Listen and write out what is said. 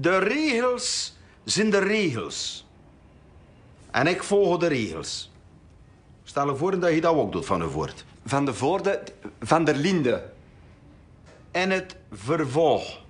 De regels zijn de regels. En ik volg de regels. Stel je voor dat je dat ook doet van de voort. Van de voorde, van der Linde. En het vervolg.